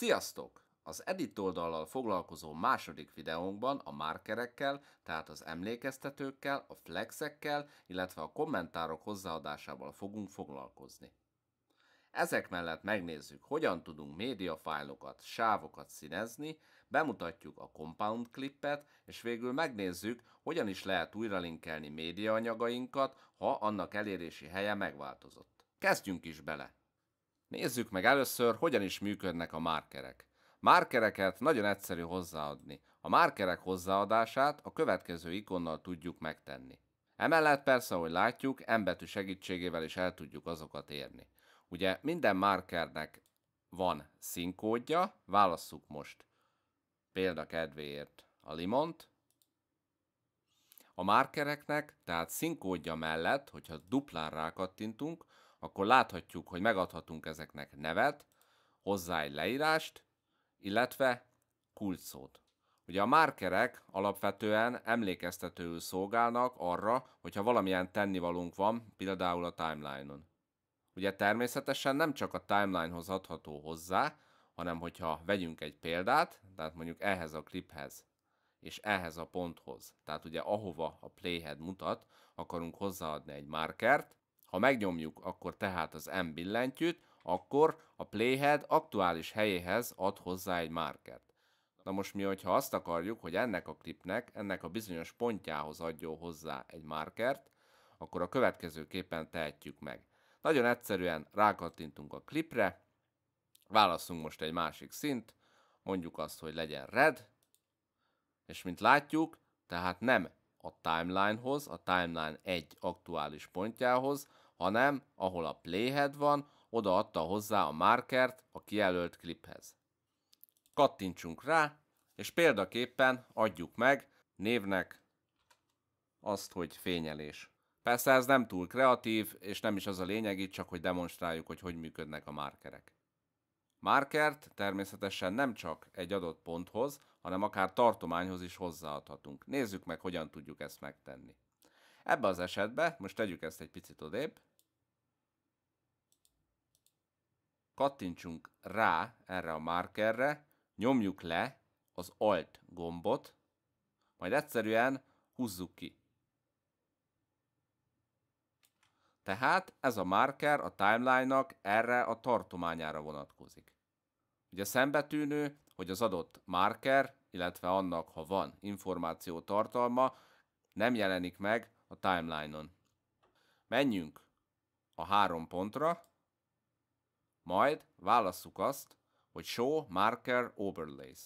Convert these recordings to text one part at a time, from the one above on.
Sziasztok! Az edit oldallal foglalkozó második videónkban a markerekkel, tehát az emlékeztetőkkel, a flexekkel, illetve a kommentárok hozzáadásával fogunk foglalkozni. Ezek mellett megnézzük, hogyan tudunk médiafájlokat, sávokat színezni, bemutatjuk a compound clippet, és végül megnézzük, hogyan is lehet újralinkelni médiaanyagainkat, ha annak elérési helye megváltozott. Kezdjünk is bele! Nézzük meg először, hogyan is működnek a márkerek. Márkereket nagyon egyszerű hozzáadni. A márkerek hozzáadását a következő ikonnal tudjuk megtenni. Emellett persze, ahogy látjuk, embetű segítségével is el tudjuk azokat érni. Ugye minden márkernek van színkódja, válasszuk most példakedvéért a limont. A márkereknek, tehát színkódja mellett, hogyha duplán rákattintunk, akkor láthatjuk, hogy megadhatunk ezeknek nevet, hozzá egy leírást, illetve kulcsszót. Ugye a márkerek alapvetően emlékeztetőül szolgálnak arra, hogyha valamilyen tennivalónk van, például a timeline-on. Ugye természetesen nem csak a timeline-hoz adható hozzá, hanem hogyha vegyünk egy példát, tehát mondjuk ehhez a kliphez, és ehhez a ponthoz, tehát ugye ahova a playhead mutat, akarunk hozzáadni egy markert, ha megnyomjuk akkor tehát az M billentyűt, akkor a playhead aktuális helyéhez ad hozzá egy markert. Na most mi, hogyha azt akarjuk, hogy ennek a klipnek, ennek a bizonyos pontjához adjon hozzá egy markert, akkor a következőképpen tehetjük meg. Nagyon egyszerűen rákattintunk a klipre, válaszunk most egy másik szint, mondjuk azt, hogy legyen red, és mint látjuk, tehát nem a timelinehoz, a timeline egy aktuális pontjához, hanem ahol a playhead van, adta hozzá a markert a kijelölt kliphez. Kattintsunk rá, és példaképpen adjuk meg névnek azt, hogy fényelés. Persze ez nem túl kreatív, és nem is az a lényeg itt, csak hogy demonstráljuk, hogy hogy működnek a markerek. Markert természetesen nem csak egy adott ponthoz, hanem akár tartományhoz is hozzáadhatunk. Nézzük meg, hogyan tudjuk ezt megtenni. Ebben az esetben, most tegyük ezt egy picit odébb, kattintsunk rá erre a markerre, nyomjuk le az Alt gombot, majd egyszerűen húzzuk ki. Tehát ez a marker a timeline-nak erre a tartományára vonatkozik. Ugye szembetűnő, hogy az adott marker, illetve annak, ha van információ tartalma, nem jelenik meg a timeline-on. Menjünk a három pontra, majd válasszuk azt, hogy Show Marker Overlays.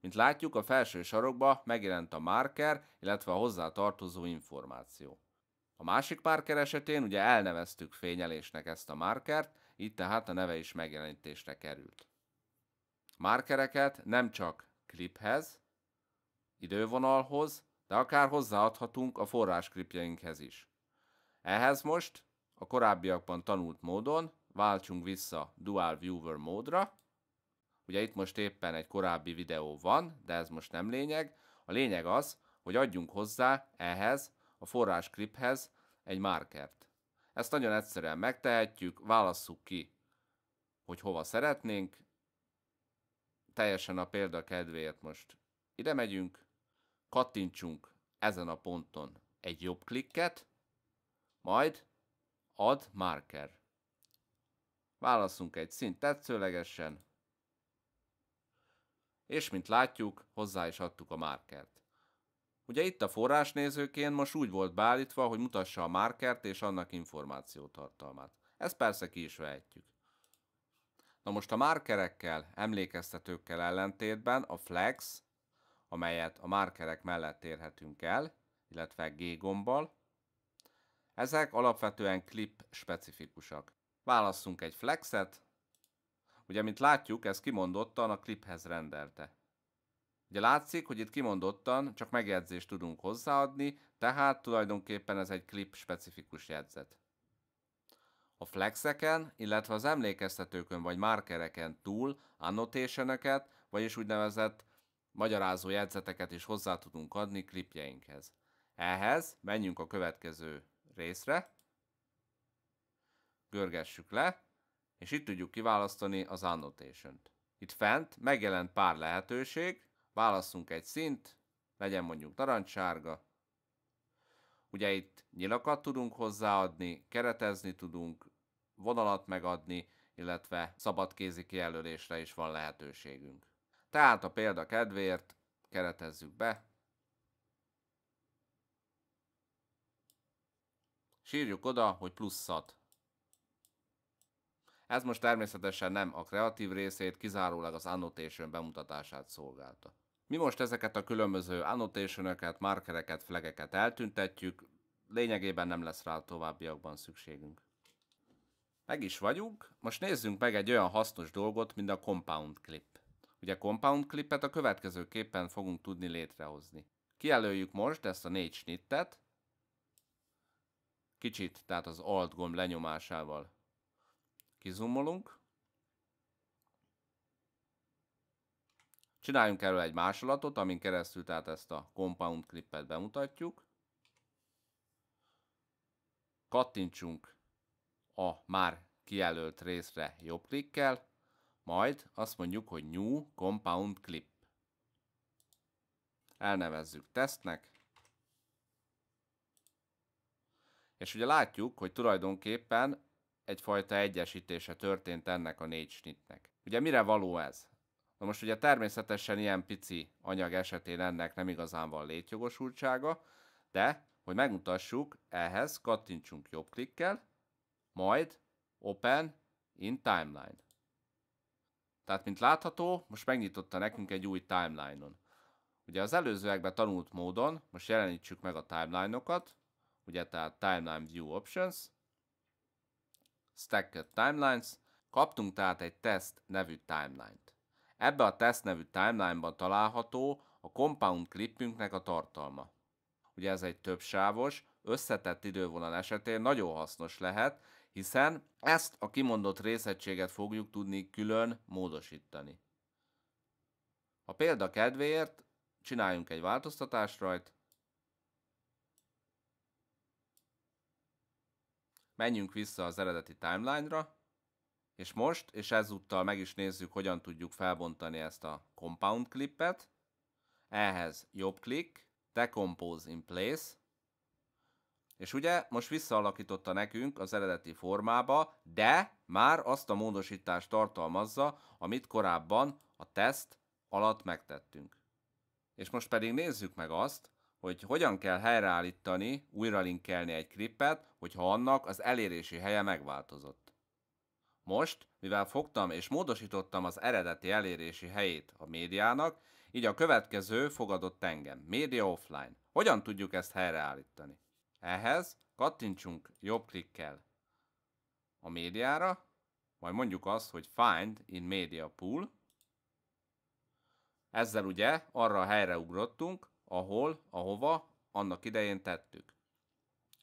Mint látjuk, a felső sarokba megjelent a marker, illetve a hozzá tartozó információ. A másik marker esetén ugye elneveztük fényelésnek ezt a markert, így tehát a neve is megjelenítésre került. Markereket nem csak kliphez, idővonalhoz, de akár hozzáadhatunk a forrásklipjeinkhez is. Ehhez most a korábbiakban tanult módon váltsunk vissza Dual Viewer módra. Ugye itt most éppen egy korábbi videó van, de ez most nem lényeg. A lényeg az, hogy adjunk hozzá ehhez a forrás kliphez egy markert. Ezt nagyon egyszerűen megtehetjük, válasszuk ki, hogy hova szeretnénk. Teljesen a példa kedvéért most ide megyünk, kattintsunk ezen a ponton egy jobb klikket, majd add marker. Válaszunk egy szint tetszőlegesen, és mint látjuk, hozzá is adtuk a márkert. Ugye itt a forrásnézőként most úgy volt beállítva, hogy mutassa a márkert és annak információtartalmát. Ezt persze ki is vehetjük. Na most a márkerekkel, emlékeztetőkkel ellentétben a flex, amelyet a márkerek mellett érhetünk el, illetve G gombbal, ezek alapvetően clip specifikusak. Válasszunk egy flexet. Ugye, mint látjuk, ez kimondottan a kliphez rendelte. Ugye látszik, hogy itt kimondottan csak megjegyzést tudunk hozzáadni, tehát tulajdonképpen ez egy klip specifikus jegyzet. A flexeken, illetve az emlékeztetőkön vagy markereken túl annotation vagyis úgynevezett magyarázó jegyzeteket is hozzá tudunk adni klipjeinkhez. Ehhez menjünk a következő részre, görgessük le, és itt tudjuk kiválasztani az annotation-t. Itt fent megjelent pár lehetőség, válasszunk egy szint, legyen mondjuk narancssárga. Ugye itt nyilakat tudunk hozzáadni, keretezni tudunk, vonalat megadni, illetve szabadkézi kijelölésre is van lehetőségünk. Tehát a példa kedvéért keretezzük be. Sírjuk oda, hogy plusz ez most természetesen nem a kreatív részét, kizárólag az annotation bemutatását szolgálta. Mi most ezeket a különböző annotation markereket, flageket eltüntetjük, lényegében nem lesz rá továbbiakban szükségünk. Meg is vagyunk, most nézzünk meg egy olyan hasznos dolgot, mint a compound clip. Ugye compound clipet a következőképpen fogunk tudni létrehozni. Kijelöljük most ezt a négy snittet, kicsit, tehát az alt gomb lenyomásával Kizumolunk. Csináljunk erről egy másolatot, amin keresztül tehát ezt a compound clipet. bemutatjuk. Kattintsunk a már kijelölt részre jobb klikkel, majd azt mondjuk, hogy New Compound Clip. Elnevezzük tesztnek. És ugye látjuk, hogy tulajdonképpen egyfajta egyesítése történt ennek a négy snitnek. Ugye mire való ez? Na most ugye természetesen ilyen pici anyag esetén ennek nem igazán van létjogosultsága, de hogy megmutassuk, ehhez kattintsunk jobb klikkel, majd Open in Timeline. Tehát, mint látható, most megnyitotta nekünk egy új timeline-on. Ugye az előzőekben tanult módon most jelenítsük meg a timeline-okat, ugye tehát Timeline View Options, Stacked Timelines, kaptunk tehát egy test nevű timeline-t. Ebbe a test nevű timeline-ban található a compound clipünknek a tartalma. Ugye ez egy többsávos, összetett idővonal esetén nagyon hasznos lehet, hiszen ezt a kimondott részegységet fogjuk tudni külön módosítani. A példa kedvéért csináljunk egy változtatást rajt, menjünk vissza az eredeti timeline-ra, és most, és ezúttal meg is nézzük, hogyan tudjuk felbontani ezt a compound clippet. Ehhez jobb klik, decompose in place, és ugye most visszaalakította nekünk az eredeti formába, de már azt a módosítást tartalmazza, amit korábban a teszt alatt megtettünk. És most pedig nézzük meg azt, hogy hogyan kell helyreállítani, újra linkelni egy krippet, hogyha annak az elérési helye megváltozott. Most, mivel fogtam és módosítottam az eredeti elérési helyét a médiának, így a következő fogadott engem, média offline. Hogyan tudjuk ezt helyreállítani? Ehhez kattintsunk jobb klikkel a médiára, majd mondjuk azt, hogy Find in Media Pool. Ezzel ugye arra a helyre ugrottunk, ahol, ahova annak idején tettük.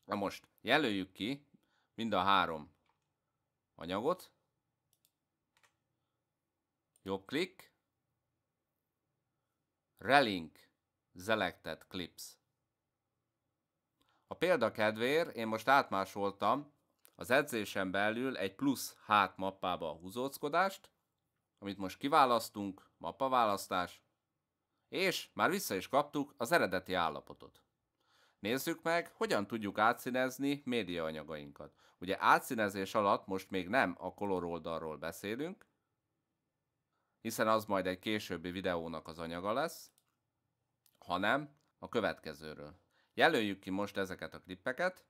Na most jelöljük ki mind a három anyagot. Jobb klik. Relink. Selected Clips. A példa kedvéért én most átmásoltam az edzésen belül egy plusz hát mappába a húzóckodást, amit most kiválasztunk, mappaválasztás, és már vissza is kaptuk az eredeti állapotot. Nézzük meg, hogyan tudjuk átszínezni médiaanyagainkat. Ugye átszínezés alatt most még nem a color oldalról beszélünk, hiszen az majd egy későbbi videónak az anyaga lesz, hanem a következőről. Jelöljük ki most ezeket a klippeket,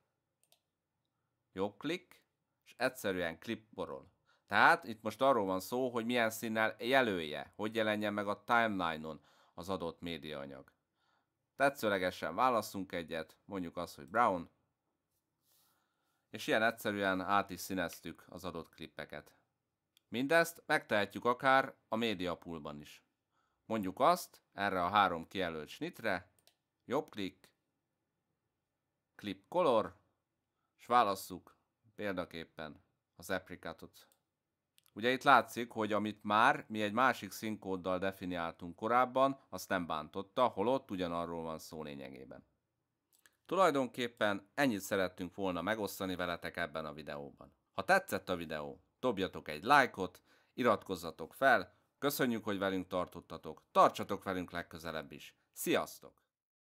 jobbklik, és egyszerűen klipporol. Tehát itt most arról van szó, hogy milyen színnel jelölje, hogy jelenjen meg a timeline-on, az adott médiaanyag. Tetszőlegesen válaszunk egyet, mondjuk azt, hogy brown, és ilyen egyszerűen át is színeztük az adott klippeket. Mindezt megtehetjük akár a média poolban is. Mondjuk azt, erre a három kijelölt snitre, jobb klik, clip color, és válasszuk példaképpen az aprikátot. Ugye itt látszik, hogy amit már mi egy másik színkóddal definiáltunk korábban, azt nem bántotta, holott ugyanarról van szó lényegében. Tulajdonképpen ennyit szerettünk volna megosztani veletek ebben a videóban. Ha tetszett a videó, dobjatok egy lájkot, iratkozzatok fel, köszönjük, hogy velünk tartottatok, tartsatok velünk legközelebb is. Sziasztok!